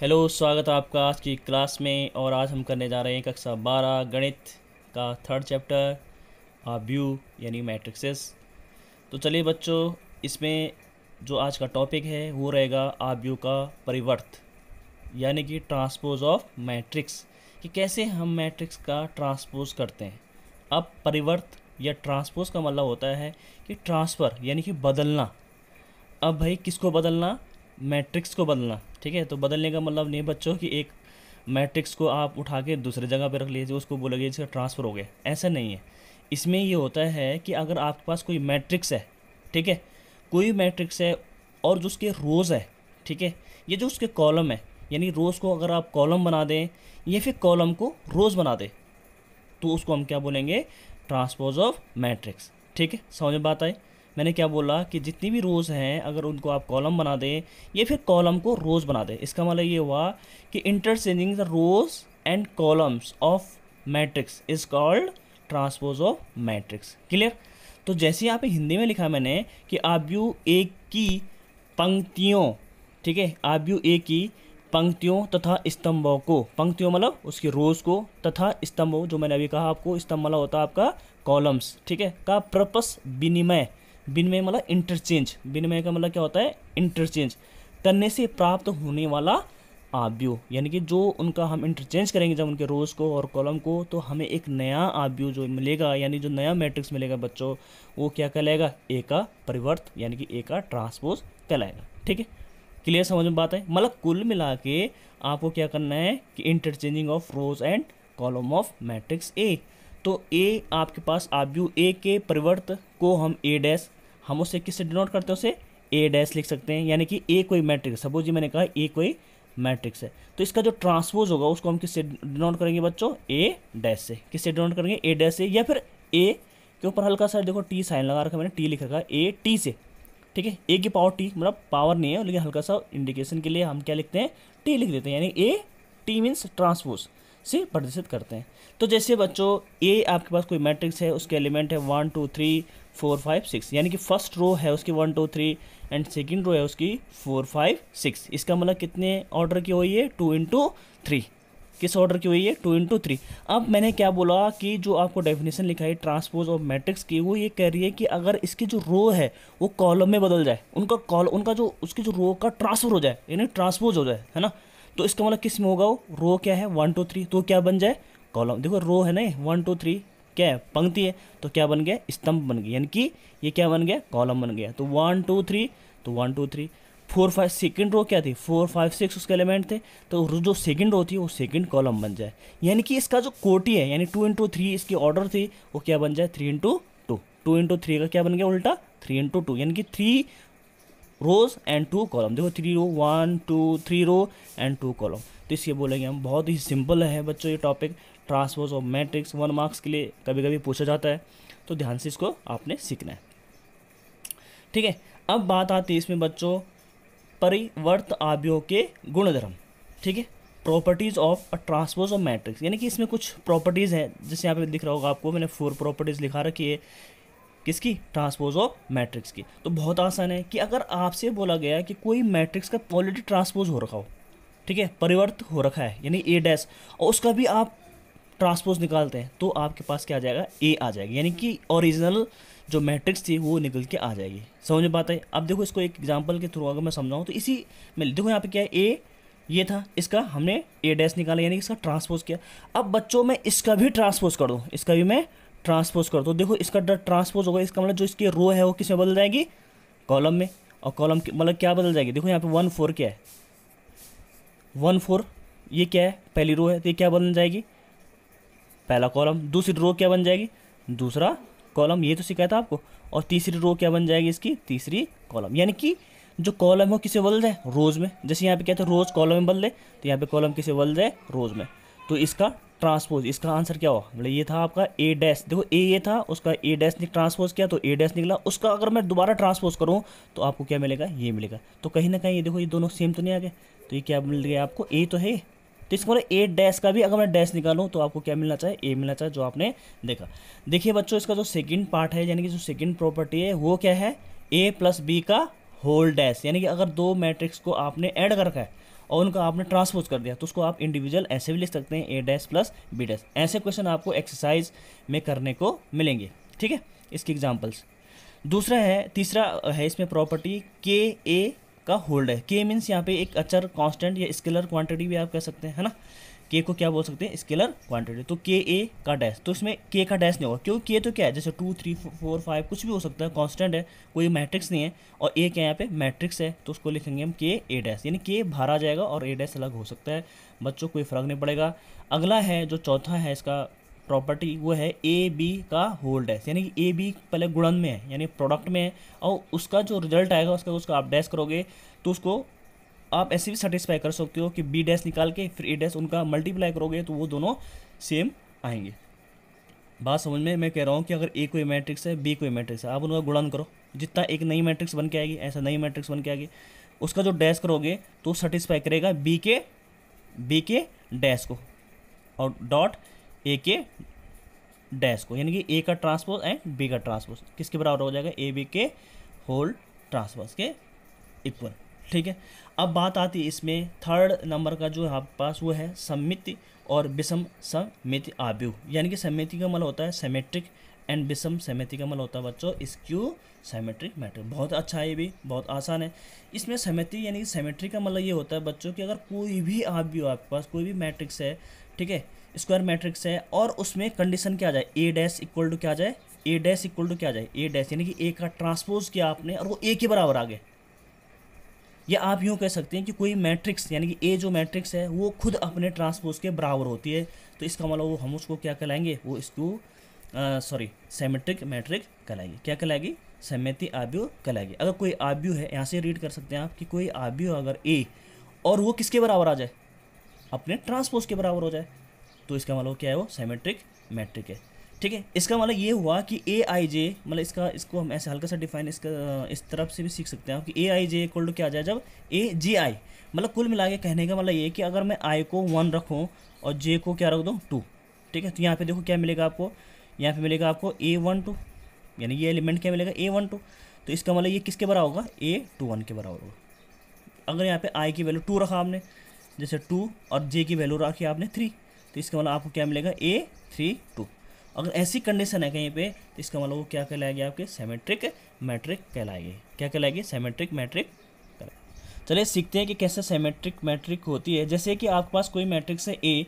hello स्वागत है आपका आज की क्लास में और आज हम करने जा रहे हैं कक्षा बारह गणित का थर्ड चैप्टर व्यू यानी मैट्रिक्सेस तो चलिए बच्चों इसमें जो आज का टॉपिक है वो रहेगा आव्यू का परिवर्त यानी कि ट्रांसपोज ऑफ मैट्रिक्स कि कैसे हम मैट्रिक्स का ट्रांसपोज करते हैं अब परिवर्त या ट्रांसपोज का मतलब होता है कि ट्रांसफ़र यानी कि बदलना अब भाई किसको बदलना मैट्रिक्स को बदलना ठीक है तो बदलने का मतलब नहीं बच्चों कि एक मैट्रिक्स को आप उठा के दूसरे जगह पर रख लीजिए उसको बोलेंगे इसका ट्रांसफ़र हो गया ऐसा नहीं है इसमें ये होता है कि अगर आपके पास कोई मैट्रिक्स है ठीक है कोई मैट्रिक्स है और जो उसके रोज़ है ठीक है ये जो उसके कॉलम है यानी रोज़ को अगर आप कॉलम बना दें या फिर कॉलम को रोज़ बना दें तो उसको हम क्या बोलेंगे ट्रांसपोज ऑफ मैट्रिक्स ठीक है समझ में बात आई मैंने क्या बोला कि जितनी भी रोज़ हैं अगर उनको आप कॉलम बना दें या फिर कॉलम को रोज़ बना दें इसका मतलब ये हुआ कि interchanging the rows and columns of matrix is called transpose of matrix clear तो जैसे यहाँ पे हिंदी में लिखा मैंने कि यू ए की पंक्तियों ठीक है यू ए की पंक्तियों तथा स्तंभों को पंक्तियों मतलब उसकी रोज़ को तथा स्तंभों जो मैंने अभी कहा आपको स्तंभ मतलब होता है आपका कॉलम्स ठीक है का प्रपस विनिमय विनिमय मतलब इंटरचेंज विनिमय का मतलब क्या होता है इंटरचेंज करने से प्राप्त होने वाला आव्यू यानी कि जो उनका हम इंटरचेंज करेंगे जब उनके रोज़ को और कॉलम को तो हमें एक नया आव्यू जो मिलेगा यानी जो नया मैट्रिक्स मिलेगा बच्चों वो क्या कहलाएगा ए का परिवर्त यानी कि ए का ट्रांसपोज कहलाएगा ठीक है क्लियर समझ में बात है मतलब कुल मिला के आपको क्या करना है कि interchanging of rows and column of matrix A तो ए आपके पास आव्यू ए के परिवर्त को हम ए डैश हम उसे किससे डिनोट करते हैं उसे ए डैश लिख सकते हैं यानी कि ए कोई मैट्रिक्स सपोज ये मैंने कहा ए कोई मैट्रिक्स है तो इसका जो ट्रांसपोज होगा उसको हम किससे डिनोट करेंगे बच्चों ए डैश से किससे डिनोट करेंगे ए डैश से या फिर ए के ऊपर हल्का सा देखो टी साइन लगा रखा मैंने टी लिख रखा ए टी से ठीक है ए की पावर टी मतलब पावर नहीं है लेकिन हल्का सा इंडिकेशन के लिए हम क्या लिखते हैं टी लिख देते हैं यानी ए टी मीन्स ट्रांसपोज से प्रदर्शित करते हैं तो जैसे बच्चों ए आपके पास कोई मैट्रिक्स है उसके एलिमेंट है one two three four five six यानी कि फर्स्ट रो है उसकी one two three and second row है उसकी फोर फाइव सिक्स इसका मतलब कितने ऑर्डर की हुई है टू इंटू थ्री किस ऑर्डर की हुई है टू इंटू थ्री अब मैंने क्या बोला कि जो आपको डेफिनेशन लिखा है ट्रांसपोज ऑफ मैट्रिक्स की वो ये कह रही है कि अगर इसकी जो रो है वो कॉलम में बदल जाए उनका कॉल उनका जो उसकी जो रो का ट्रांसफर हो जाए यानी ट्रांसपोज हो जाए है ना तो इसका मतलब किस में होगा वो रो क्या है वन टू थ्री तो क्या बन जाए कॉलम देखो रो है ना वन टू थ्री क्या है पंक्ति है तो क्या बन गया स्तंभ बन गया यानी कि ये क्या बन गया कॉलम बन गया तो वन टू थ्री तो one two three four five second row क्या थी फोर फाइव सिक्स उसके एलिमेंट थे तो जो सेकेंड रो थी वो सेकेंड कॉलम बन जाए यानी कि इसका जो कोटी है यानी टू इंटू थ्री इसकी ऑर्डर थी वो क्या बन जाए three into two two into three का क्या बन गया उल्टा थ्री इंटू टू यानी कि three rows and two column देखो three row one two three row and two column तो इसलिए बोलेंगे हम बहुत ही सिंपल है बच्चों ये topic transpose of matrix one marks के लिए कभी कभी पूछा जाता है तो ध्यान से इसको आपने सीखना है ठीक है अब बात आती है इसमें बच्चों परिवर्त आवियोग के गुणधर्म ठीक है properties of a transpose of matrix यानी कि इसमें कुछ प्रॉपर्टीज़ हैं जैसे यहाँ पे दिख रहा होगा आपको मैंने फोर प्रॉपर्टीज़ लिखा रखी है किसकी ट्रांसपोज ऑफ मैट्रिक्स की तो बहुत आसान है कि अगर आपसे बोला गया कि कोई मैट्रिक्स का ऑलरेडी ट्रांसपोज हो रखा हो ठीक है परिवर्त हो रखा है यानी ए डैस और उसका भी आप ट्रांसपोज निकालते हैं तो आपके पास क्या आ जाएगा ए आ जाएगा यानी कि ओरिजिनल जो मैट्रिक्स थी वो निकल के आ जाएगी समझ में बात है अब देखो इसको एक एग्जांपल के थ्रू अगर मैं समझाऊँ तो इसी में देखो यहाँ पे क्या है ए ये था इसका हमने ए डैस निकाला यानी इसका ट्रांसपोज किया अब बच्चों मैं इसका भी ट्रांसपोज कर दूँ इसका भी मैं ट्रांसपोज कर दो तो देखो इसका डॉट ट्रांसपोज होगा इसका मतलब जो इसकी रो है वो किस में बदल जाएगी कॉलम में और कॉलम मतलब क्या बदल जाएगी देखो यहाँ पे वन फोर क्या है वन फोर ये क्या है पहली रो है तो ये क्या बदल जाएगी पहला कॉलम दूसरी रो क्या बन जाएगी दूसरा कॉलम ये तो सिखाया था आपको और तीसरी रो क्या बन जाएगी इसकी तीसरी कॉलम यानी कि जो कॉलम हो किसे बदल जाए रोज़ में जैसे यहाँ पे क्या था रोज़ कॉलम में बदले तो यहाँ पे कॉलम किसे बदल जाए रोज़ में तो इसका ट्रांसपोज इसका आंसर क्या हुआ मतलब ये था आपका ए डैश देखो ए ये था उसका ए डैश ट्रांसपोज किया तो ए डैश निकला उसका अगर मैं दोबारा ट्रांसपोज करूँ तो आपको क्या मिलेगा ये मिलेगा तो कहीं ना कहीं ये देखो ये दोनों सेम तो नहीं आ गए तो ये क्या मिल गया आपको ए तो है तो इसको मतलब ए डैश का भी अगर मैं डैश निकालूँ तो आपको क्या मिलना चाहिए ए मिलना चाहिए जो आपने देखा देखिए बच्चों इसका जो सेकेंड पार्ट है यानी कि जो सेकेंड प्रॉपर्टी है वो क्या है ए प्लस बी का होल डैश यानी कि अगर दो मैट्रिक्स को आपने ऐड कर रखा है और उनको आपने ट्रांसपोज कर दिया तो उसको आप इंडिविजुअल ऐसे भी लिख सकते हैं A dash plus B dash ऐसे क्वेश्चन आपको एक्सरसाइज में करने को मिलेंगे ठीक है इसकी एग्जाम्पल्स दूसरा है तीसरा है इसमें प्रॉपर्टी के ए का होल्ड है के मीन्स यहाँ पे एक अचर कांस्टेंट या स्केलर क्वांटिटी भी आप कह सकते हैं है ना के को क्या बोल सकते हैं स्केलर क्वांटिटी तो के ए का डैश तो इसमें के का डैश नहीं होगा क्योंकि के तो क्या है जैसे टू थ्री फोर फाइव कुछ भी हो सकता है कांस्टेंट है कोई मैट्रिक्स नहीं है और ए क्या यहाँ पे मैट्रिक्स है तो उसको लिखेंगे हम के ए डैश यानी के बाहर आ जाएगा और ए डैश अलग हो सकता है बच्चों कोई फ़र्क नहीं पड़ेगा अगला है जो चौथा है इसका प्रॉपर्टी वो है ए बी का होल डैश यानी कि ए बी पहले गुणन में है यानी प्रोडक्ट में है और उसका जो रिजल्ट आएगा उसका उसका आप डैश करोगे तो उसको आप ऐसे भी सेटिस्फाई कर सकते हो कि बी डैश निकाल के फिर ए डैश उनका मल्टीप्लाई करोगे तो वो दोनों सेम आएंगे बात समझ में मैं कह रहा हूँ कि अगर ए कोई मैट्रिक्स है बी कोई मैट्रिक्स है आप उनका गुणन करो जितना एक नई मैट्रिक्स बन के आएगी ऐसा नई मैट्रिक्स बन के आएगी उसका जो डैश करोगे तो सेटिस्फाई करेगा बी के बी के डैश को और डॉट ए के डैश को यानी कि ए का ट्रांसपोज एंड बी का ट्रांसपोज किसके बराबर हो जाएगा ए बी के होल ट्रांसपोज के इक्वल ठीक है अब बात आती है इसमें थर्ड नंबर का जो आपके पास वो है सम्मिति और विषम समिति आव्यू यानी कि समिति का मल मतलब होता है सेमेट्रिक एंड विषम समिति का मल मतलब होता है बच्चों स्क्यू सेमेट्रिक मैटर बहुत अच्छा है ये भी बहुत आसान है इसमें समिति यानी कि सेमेट्री का मतलब ये होता है बच्चों कि अगर कोई भी आव्यू आपके पास कोई भी मैट्रिक्स है ठीक है स्क्वायर मैट्रिक्स है और उसमें कंडीशन क्या आ जाए ए डैश इक्वल टू क्या आ जाए ए डैश इक्वल टू क्या आ जाए ए डैश यानी कि ए का ट्रांसपोज किया आपने और वो ए के बराबर आ गए या आप यूँ कह सकते हैं कि कोई मैट्रिक्स यानी कि ए जो मैट्रिक्स है वो खुद अपने ट्रांसपोज के बराबर होती है तो इसका मतलब वो हम उसको क्या कहलाएंगे वो इसको सॉरी सेमेट्रिक मैट्रिक कहलाएगी क्या कहलाएगी समिति आब्यू कहलाएगी अगर कोई आब्यू है यहाँ से रीड कर सकते हैं आप कि कोई आब्यू अगर ए और वो किसके बराबर आ जाए अपने ट्रांसपोज के बराबर हो जाए तो इसका मतलब क्या है वो सेमेट्रिक मैट्रिक है ठीक है इसका मतलब ये हुआ कि ए आई जे मतलब इसका इसको हम ऐसे हल्का सा डिफाइन इसका इस तरफ से भी सीख सकते हैं कि ए आई जे इक्वल टू क्या आ जाए जब ए जी आई मतलब कुल मिला के कहने का मतलब ये कि अगर मैं आई को वन रखूँ और जे को क्या रख दूँ टू ठीक है तो यहाँ पे देखो क्या मिलेगा आपको यहाँ पे मिलेगा आपको ए वन टू यानी ये एलिमेंट क्या मिलेगा ए वन टू तो इसका मतलब ये किसके बराबर होगा ए टू वन के बराबर होगा अगर यहाँ पे आई की वैल्यू टू रखा आपने जैसे टू और जे की वैल्यू रखी आपने थ्री तो इसका मतलब आपको क्या मिलेगा ए थ्री टू अगर ऐसी कंडीशन है कहीं पे तो इसका मतलब वो क्या कहलाएगी आपके सेमेट्रिक मैट्रिक कहलाएगी क्या कहलाएगी सेमेट्रिक मैट्रिक चलिए सीखते हैं कि कैसे सेमेट्रिक मैट्रिक होती है जैसे कि आपके पास कोई मैट्रिक्स है ए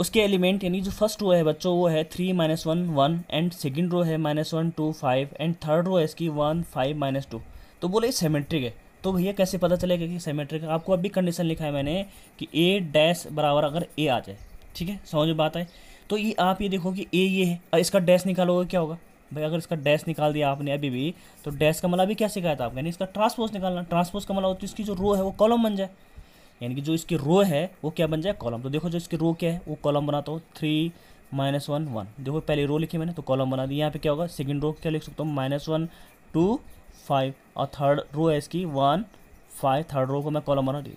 उसके एलिमेंट यानी जो फर्स्ट रो है बच्चों वो है three minus one one and second row है minus one two five and third row है इसकी वन फाइव माइनस टू तो बोले सेमेट्रिक है तो भैया कैसे पता चलेगा कि सेमेट्रिक आपको अभी कंडीशन लिखा है मैंने कि ए डैश बराबर अगर ए आ जाए ठीक है समझ में बात है तो ये आप ये देखो कि ए ये है इसका डैश निकालोगे क्या होगा भाई अगर इसका डैश निकाल दिया आपने अभी भी तो डैश का मला मतलब अभी क्या सिखाया था आपने यानी इसका ट्रांसपोज निकालना ट्रांसपोज का मला मतलब हो तो इसकी जो रो है वो कॉलम बन जाए यानी कि जो इसकी रो है वो क्या बन जाए कॉलम तो देखो जो इसकी रो क्या है वो कॉलम बनाता हूँ थ्री माइनस वन वन देखो पहले रो लिखी मैंने तो कॉलम बना दी यहाँ पे क्या होगा सेकेंड रो क्या लिख सकता हूँ माइनस वन टू फाइव और थर्ड रो है इसकी वन फाइव थर्ड रो को मैं कॉलम बना दी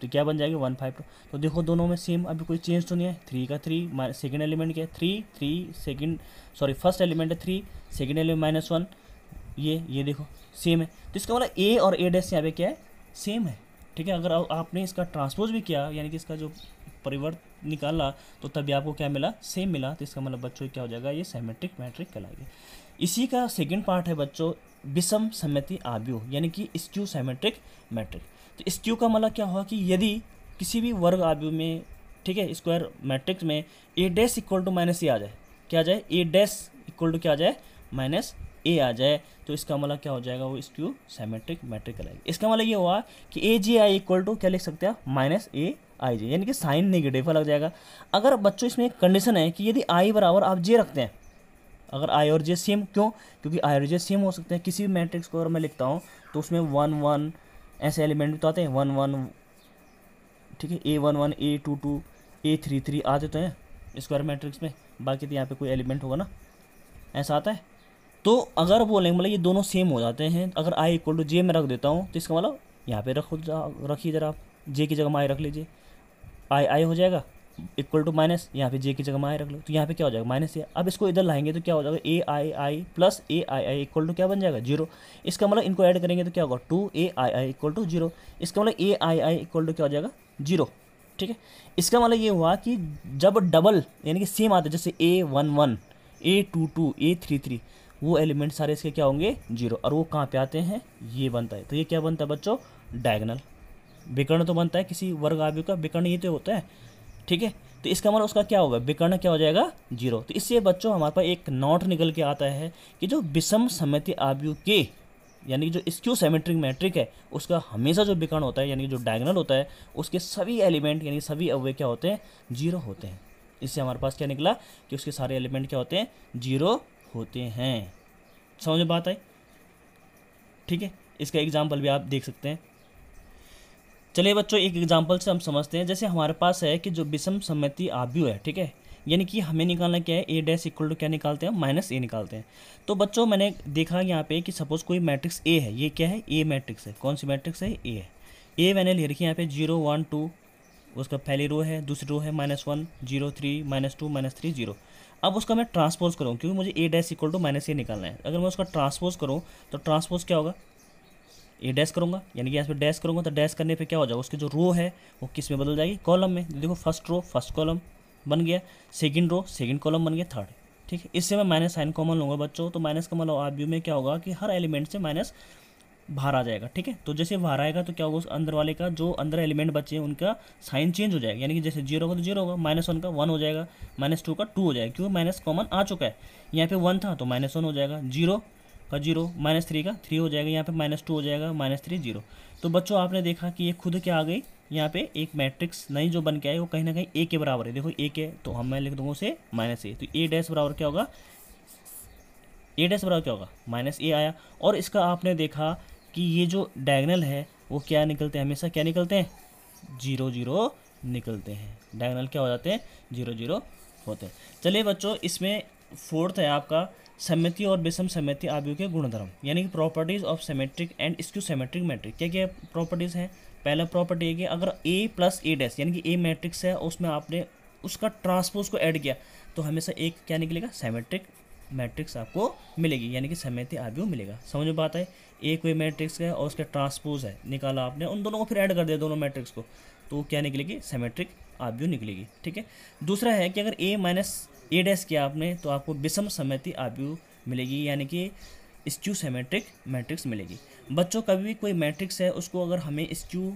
तो क्या बन जाएगी वन फाइव टू तो देखो दोनों में सेम अभी कोई चेंज तो नहीं है थ्री का थ्री सेकेंड एलिमेंट क्या है three three second sorry first element है three second element minus one ये ये देखो सेम है तो इसका मतलब ए और ए डैश यहाँ पे क्या है सेम है ठीक है अगर आपने इसका ट्रांसपोज भी किया यानी कि इसका जो परिवर्त निकाला तो तभी आपको क्या मिला सेम मिला तो इसका मतलब बच्चों क्या हो जाएगा ये सेमेट्रिक मैट्रिक कहलाएगी इसी का सेकेंड पार्ट है बच्चों विषम सम्मति आव्यूह यानी कि स्क्यू सेमेट्रिक मैट्रिक तो स्क्यू का मतलब क्या हुआ कि यदि किसी भी वर्ग आव्यूह में ठीक है स्क्वायर मैट्रिक्स में A dash equal to minus A आ जाए क्या आ जाए ए डैश इक्वल टू क्या आ जाए माइनस ए आ जाए तो इसका मतलब क्या हो जाएगा वो स्क्यू सेमेट्रिक मैट्रिक कहलाएगी इसका मतलब ये हुआ कि ए जी आई इक्वल टू क्या लिख सकते हैं माइनस ए आई जी यानी कि साइन नेगेटिव लग जाएगा अगर बच्चों इसमें एक कंडीशन है कि यदि आई बराबर आप जे रखते हैं अगर आई और जे सेम क्यों क्योंकि आई और जे सेम हो सकते हैं किसी भी मैट्रिक्स को अगर मैं लिखता हूँ तो उसमें वन वन ऐसे एलिमेंट भी तो आते हैं वन वन ठीक है A one one A two two A three three आते तो हैं स्क्वायर मैट्रिक्स में बाकी तो यहाँ पे कोई एलिमेंट होगा ना ऐसा आता है तो अगर बोलेंगे मतलब ये दोनों सेम हो जाते हैं अगर आई इक्वल टू जे में रख देता हूँ तो इसका मतलब यहाँ पर रखो रखिए ज़रा आप जे की जगह में आई रख लीजिए आई आई हो जाएगा इक्वल टू माइनस यहाँ पे जे की जगह माए रख लो तो यहाँ पे क्या हो जाएगा माइनस ए अब इसको इधर लाएंगे तो क्या हो जाएगा A I I plus A I I equal to क्या बन जाएगा जीरो इसका मतलब इनको ऐड करेंगे तो क्या होगा two A I I equal to zero इसका मतलब ए आई आई इक्वल टू क्या हो जाएगा जीरो ठीक है इसका मतलब ये हुआ कि जब डबल यानी कि सेम आते जैसे A one one A two two A three three वो एलिमेंट सारे इसके क्या होंगे जीरो और वो कहाँ पे आते हैं ये बनता है तो ये क्या बनता है बच्चों डायगनल विकर्ण तो बनता है किसी वर्ग आयु का विकर्ण ये तो होता है ठीक है तो इसका मतलब उसका क्या होगा विकर्ण क्या हो जाएगा जीरो तो इससे बच्चों हमारे पास एक नॉट निकल के आता है कि जो विषम समिति आबयू के यानी कि जो स्क्यू सेमेट्रिक मैट्रिक है उसका हमेशा जो विकर्ण होता है यानी कि जो डायगनल होता है उसके सभी एलिमेंट यानी सभी अवय क्या होते हैं जीरो होते हैं इससे हमारे पास क्या निकला कि उसके सारे एलिमेंट क्या होते हैं जीरो होते हैं समझ में बात आई ठीक है इसका एग्जाम्पल भी आप देख सकते हैं चलिए बच्चों एक एग्जाम्पल से हम समझते हैं जैसे हमारे पास है कि जो विषम सम्मति आव्यू है ठीक है यानी कि हमें निकालना क्या है ए डैश इक्वल टू क्या निकालते हैं माइनस ए निकालते हैं तो बच्चों मैंने देखा यहाँ पे कि सपोज कोई मैट्रिक्स ए है ये क्या है ए मैट्रिक्स है कौन सी मैट्रिक्स है ए है ए मैंने ले रखी यहाँ पे जीरो वन टू उसका पहली रो है दूसरी रो है minus one zero three minus two minus three zero अब उसका मैं ट्रांसपोज करूँ क्योंकि मुझे A dash equal to minus A निकालना है अगर मैं उसका ट्रांसपोज करूँ तो ट्रांसपोज क्या होगा ये डैश करूँगा यानी कि यहाँ पे डैश करूँगा तो डैश करने पे क्या हो जाएगा उसकी जो रो है वो किस में बदल जाएगी कॉलम में देखो फर्स्ट रो फर्स्ट कॉलम बन गया सेकंड रो सेकंड कॉलम बन गया थर्ड ठीक है इससे मैं माइनस साइन कॉमन लूँगा बच्चों तो माइनस का मतलब आप में क्या होगा कि हर एलिमेंट से माइनस बाहर आ जाएगा ठीक है तो जैसे बाहर आएगा तो क्या होगा उस अंदर वाले का जो अंदर एलिमेंट बचे हैं उनका साइन चेंज हो जाएगा यानी कि जैसे जीरो तो होगा तो जीरो होगा माइनस वन का वन हो जाएगा माइनस टू का टू हो जाएगा क्योंकि माइनस कॉमन आ चुका है यहाँ पे वन था तो माइनस वन हो जाएगा जीरो का जीरो माइनस थ्री का थ्री हो जाएगा यहाँ पे माइनस टू हो जाएगा माइनस थ्री जीरो तो बच्चों आपने देखा कि ये खुद क्या आ गई यहाँ पे एक मैट्रिक्स नई जो बन के आई वो कहीं ना कहीं ए के बराबर है देखो ए के तो हम मैं लिख दूंगा उसे माइनस ए तो ए डैश बराबर क्या होगा ए डैश बराबर क्या होगा माइनस ए आया और इसका आपने देखा कि ये जो डायगनल है वो क्या निकलते हैं हमेशा क्या निकलते हैं जीरो जीरो निकलते हैं डायगनल क्या हो जाते हैं जीरो जीरो होते हैं चलिए बच्चों इसमें फोर्थ है आपका सम्मति और विषम सममिति आवयु के गुणधर्म यानी कि properties of symmetric and skew symmetric matrix क्या क्या प्रॉपर्टीज हैं पहला प्रॉपर्टी है कि अगर ए प्लस ए डैश यानी कि ए मैट्रिक्स है उसमें आपने उसका ट्रांसपोज को ऐड किया तो हमेशा एक क्या निकलेगा सेमेट्रिक मैट्रिक्स आपको मिलेगी यानी कि समिति आवयु मिलेगा समझ में बात है ए कोई मैट्रिक्स है और उसका ट्रांसपोज है निकाला आपने उन दोनों को फिर ऐड कर दिया दोनों मैट्रिक्स को तो क्या निकलेगी सेमेट्रिक आवयु निकलेगी ठीक है दूसरा है कि अगर ए माइनस ए डैश किया आपने तो आपको विषम समिति आव्यूह मिलेगी यानी कि स्क्यू सेमेट्रिक मैट्रिक्स मिलेगी बच्चों कभी भी कोई मैट्रिक्स है उसको अगर हमें स्क्यू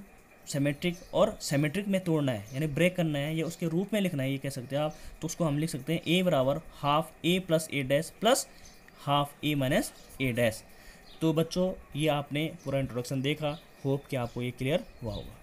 सेमेट्रिक और सेमेट्रिक में तोड़ना है यानी ब्रेक करना है या उसके रूप में लिखना है ये कह सकते हैं आप तो उसको हम लिख सकते हैं ए बराबर half A plus A dash plus half A minus A dash तो बच्चों ये आपने पूरा इंट्रोडक्शन देखा होप कि आपको ये क्लियर हुआ होगा